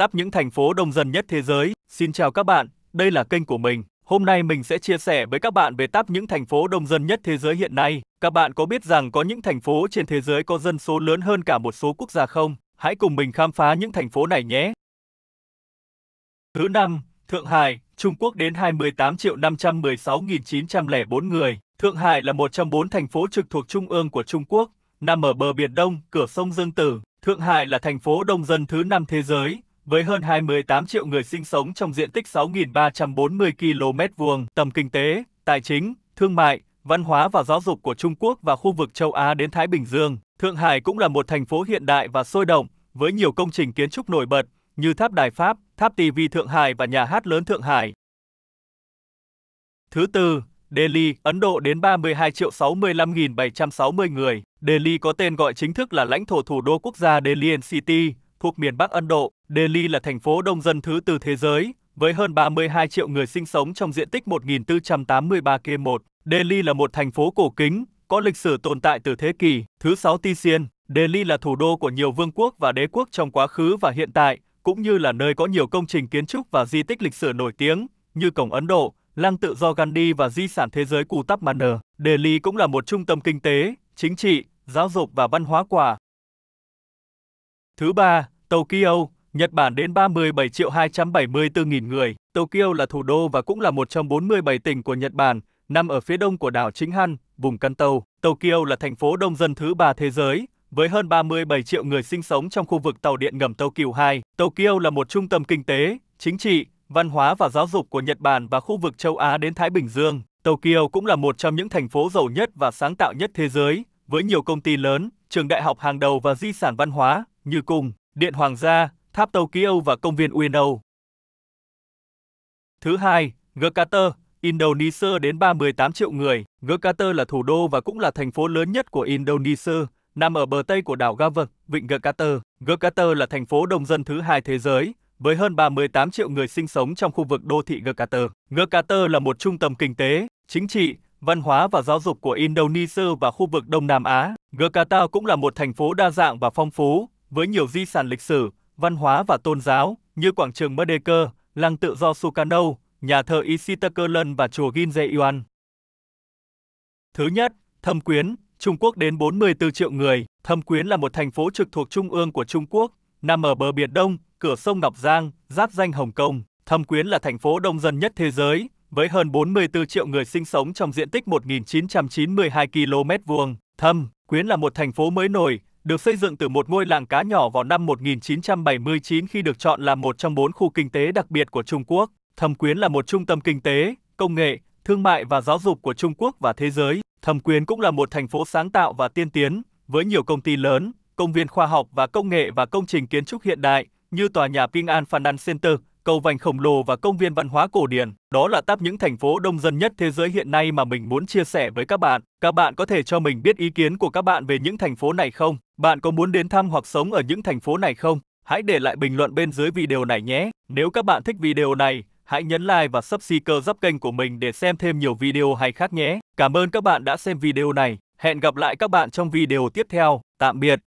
tắp những thành phố đông dân nhất thế giới. Xin chào các bạn, đây là kênh của mình. Hôm nay mình sẽ chia sẻ với các bạn về tắp những thành phố đông dân nhất thế giới hiện nay. Các bạn có biết rằng có những thành phố trên thế giới có dân số lớn hơn cả một số quốc gia không? Hãy cùng mình khám phá những thành phố này nhé. Thứ năm, Thượng Hải, Trung Quốc đến 28 triệu 516.904 người. Thượng Hải là một trong bốn thành phố trực thuộc trung ương của Trung Quốc, nằm ở bờ Biển Đông, cửa sông Dương Tử. Thượng Hải là thành phố đông dân thứ năm thế giới, với hơn 28 triệu người sinh sống trong diện tích 6.340 km vuông, tầm kinh tế, tài chính, thương mại, văn hóa và giáo dục của Trung Quốc và khu vực châu Á đến Thái Bình Dương. Thượng Hải cũng là một thành phố hiện đại và sôi động, với nhiều công trình kiến trúc nổi bật như Tháp Đài Pháp, Tháp TV Thượng Hải và Nhà hát lớn Thượng Hải. Thứ tư, Delhi, Ấn Độ đến 32 triệu 65.760 người. Delhi có tên gọi chính thức là lãnh thổ thủ đô quốc gia Delhi City, thuộc miền Bắc Ấn Độ, Delhi là thành phố đông dân thứ tư thế giới, với hơn 32 triệu người sinh sống trong diện tích 1483 km. Delhi là một thành phố cổ kính, có lịch sử tồn tại từ thế kỷ thứ 6 tiên. Delhi là thủ đô của nhiều vương quốc và đế quốc trong quá khứ và hiện tại, cũng như là nơi có nhiều công trình kiến trúc và di tích lịch sử nổi tiếng như cổng Ấn Độ, lăng tự do Gandhi và di sản thế giới Qutub Minar. Delhi cũng là một trung tâm kinh tế, chính trị, giáo dục và văn hóa quả. Thứ ba, Tokyo, Nhật Bản đến 37 triệu 274 nghìn người. Tokyo là thủ đô và cũng là một trong 47 tỉnh của Nhật Bản, nằm ở phía đông của đảo Chính Han, vùng Kanto. Tokyo là thành phố đông dân thứ ba thế giới, với hơn 37 triệu người sinh sống trong khu vực tàu điện ngầm Tokyo 2. Tokyo là một trung tâm kinh tế, chính trị, văn hóa và giáo dục của Nhật Bản và khu vực châu Á đến Thái Bình Dương. Tokyo cũng là một trong những thành phố giàu nhất và sáng tạo nhất thế giới, với nhiều công ty lớn, trường đại học hàng đầu và di sản văn hóa như cung, điện hoàng gia, tháp tàu Kiev và công viên Ueno. Thứ hai, Jakarta, Indonesia đến 38 triệu người. Jakarta là thủ đô và cũng là thành phố lớn nhất của Indonesia, nằm ở bờ tây của đảo Java, vịnh Jakarta. Jakarta là thành phố đông dân thứ hai thế giới, với hơn 38 triệu người sinh sống trong khu vực đô thị Jakarta. Jakarta là một trung tâm kinh tế, chính trị, văn hóa và giáo dục của Indonesia và khu vực Đông Nam Á. Jakarta cũng là một thành phố đa dạng và phong phú, với nhiều di sản lịch sử, văn hóa và tôn giáo như quảng trường Merdeka, làng tự do Sukarno, nhà thờ Isitakerlan và chùa Ginzeyuan. Thứ nhất, Thâm Quyến, Trung Quốc đến 44 triệu người. Thâm Quyến là một thành phố trực thuộc trung ương của Trung Quốc, nằm ở bờ biển Đông, cửa sông Ngọc Giang, giáp danh Hồng Kông. Thâm Quyến là thành phố đông dân nhất thế giới, với hơn 44 triệu người sinh sống trong diện tích 1.992 km vuông. Thâm Quyến là một thành phố mới nổi, được xây dựng từ một ngôi làng cá nhỏ vào năm 1979 khi được chọn là một trong bốn khu kinh tế đặc biệt của Trung Quốc. Thâm Quyến là một trung tâm kinh tế, công nghệ, thương mại và giáo dục của Trung Quốc và thế giới. Thâm Quyến cũng là một thành phố sáng tạo và tiên tiến, với nhiều công ty lớn, công viên khoa học và công nghệ và công trình kiến trúc hiện đại như tòa nhà Ping An Finance Center, cầu vành khổng lồ và công viên văn hóa cổ điển. Đó là tap những thành phố đông dân nhất thế giới hiện nay mà mình muốn chia sẻ với các bạn. Các bạn có thể cho mình biết ý kiến của các bạn về những thành phố này không? Bạn có muốn đến thăm hoặc sống ở những thành phố này không? Hãy để lại bình luận bên dưới video này nhé. Nếu các bạn thích video này, hãy nhấn like và subscribe dắp kênh của mình để xem thêm nhiều video hay khác nhé. Cảm ơn các bạn đã xem video này. Hẹn gặp lại các bạn trong video tiếp theo. Tạm biệt.